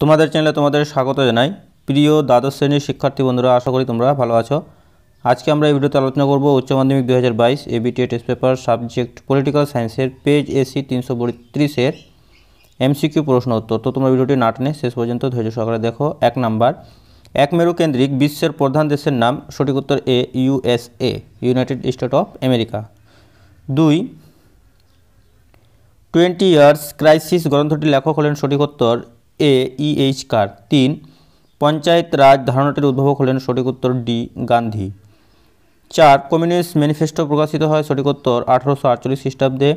তোমাদের চ্যানেলে তোমাদের স্বাগত জানাই প্রিয় দ্বাদশ শ্রেণীর শিক্ষার্থী বন্ধুরা আশা করি তোমরা ভালো আছো আজকে আমরা এই ভিডিওতে আলোচনা করব উচ্চ মাধ্যমিক দু হাজার বাইশ ABTA test paper subject political সায়েন্সের পেজ এসি তিনশো বত্রিশের এমসিকিউ প্রশ্ন উত্তর তো তোমরা ভিডিওটি নাটনে শেষ পর্যন্ত ধৈর্য সহকারে দেখো এক নাম্বার এক মেরু কেন্দ্রিক বিশ্বের প্রধান দেশের নাম সঠিক উত্তর A USA United State of America দুই টোয়েন্টি ইয়ার্স ক্রাইসিস গ্রন্থটির লেখক হলেন সঠিক উত্তর এ ইএইচ কার তিন পঞ্চায়েত রাজ ধারণাটির উদ্ভাবক হলেন সঠিক উত্তর ডি গান্ধী চার কমিউনিস্ট ম্যানিফেস্টো প্রকাশিত হয় সঠিক উত্তর আঠারোশো আটচল্লিশ খ্রিস্টাব্দে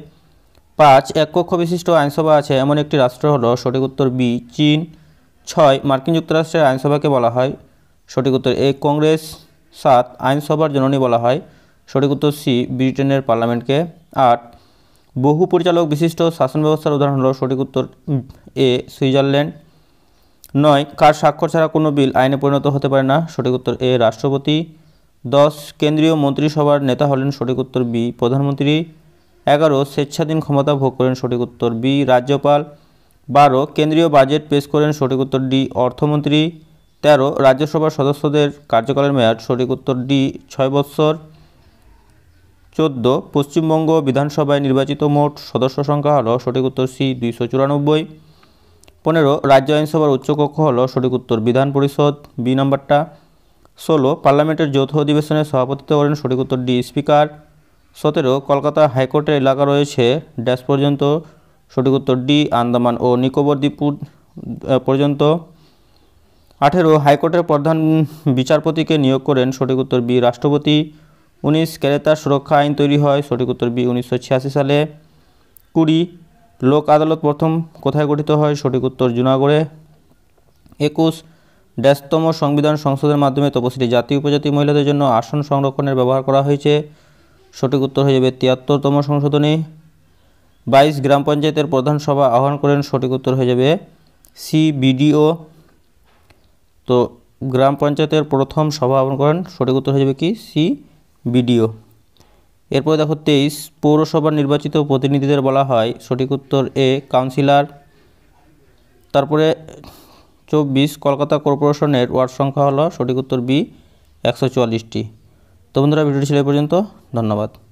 পাঁচ এক কক্ষ বিশিষ্ট আইনসভা আছে এমন একটি রাষ্ট্র হল সঠিক উত্তর বি চীন ছয় মার্কিন যুক্তরাষ্ট্রের আইনসভাকে বলা হয় সঠিক উত্তর এ কংগ্রেস সাত আইনসভার জননী বলা হয় সঠিক উত্তর সি ব্রিটেনের পার্লামেন্টকে আট বহু পরিচালক বিশিষ্ট শাসন ব্যবস্থার উদাহরণ হল সঠিক উত্তর এ সুইজারল্যান্ড নয় কার স্বাক্ষর ছাড়া কোনো বিল আইনে পরিণত হতে পারে না সঠিক উত্তর এ রাষ্ট্রপতি দশ কেন্দ্রীয় মন্ত্রিসভার নেতা হলেন সঠিক উত্তর বি প্রধানমন্ত্রী এগারো স্বেচ্ছাধীন ক্ষমতা ভোগ করেন সঠিক উত্তর বি রাজ্যপাল বারো কেন্দ্রীয় বাজেট পেশ করেন সঠিক উত্তর ডি অর্থমন্ত্রী তেরো রাজ্যসভার সদস্যদের কার্যকালের মেয়াদ সঠিক উত্তর ডি ছয় বৎসর চোদ্দ পশ্চিমবঙ্গ বিধানসভায় নির্বাচিত মোট সদস্য সংখ্যা হল সঠিক উত্তর সি দুইশো চুরানব্বই পনেরো রাজ্য আইনসভার উচ্চকক্ষ হল সঠিক উত্তর বিধান পরিষদ বি নম্বরটা ষোলো পার্লামেন্টের যৌথ অধিবেশনে সভাপতিত্ব করেন সঠিক উত্তর ডি স্পিকার সতেরো কলকাতা হাইকোর্টের এলাকা রয়েছে ড্যাশ পর্যন্ত সঠিক উত্তর ডি আন্দামান ও নিকোবর দ্বীপ পর্যন্ত আঠেরো হাইকোর্টের প্রধান বিচারপতিকে নিয়োগ করেন সঠিক উত্তর বি রাষ্ট্রপতি উনিশ ক্যারেতার সুরক্ষা আইন তৈরি হয় সঠিক উত্তর বি উনিশশো সালে কুড়ি লোক আদালত প্রথম কোথায় গঠিত হয় সঠিক উত্তর জুনাগড়ে একুশ ড্যাশতম সংবিধান সংসদের মাধ্যমে তপশিলি জাতি উপজাতি মহিলাদের জন্য আসন সংরক্ষণের ব্যবহার করা হয়েছে সঠিক উত্তর হয়ে যাবে তিয়াত্তরতম সংশোধনী বাইশ গ্রাম পঞ্চায়েতের প্রধান সভা আহ্বান করেন সঠিক উত্তর হয়ে যাবে সিবিডিও তো গ্রাম পঞ্চায়েতের প্রথম সভা আহ্বান করেন সঠিক উত্তর হয়ে যাবে কি সি এরপরে দেখো তেইশ পৌরসভার নির্বাচিত প্রতিনিধিদের বলা হয় সঠিক উত্তর এ কাউন্সিলর তারপরে চব্বিশ কলকাতা কর্পোরেশনের ওয়ার্ড সংখ্যা হলো সঠিক উত্তর বি একশো চুয়াল্লিশটি তো বন্ধুরা ভিডিওটি ছিল পর্যন্ত ধন্যবাদ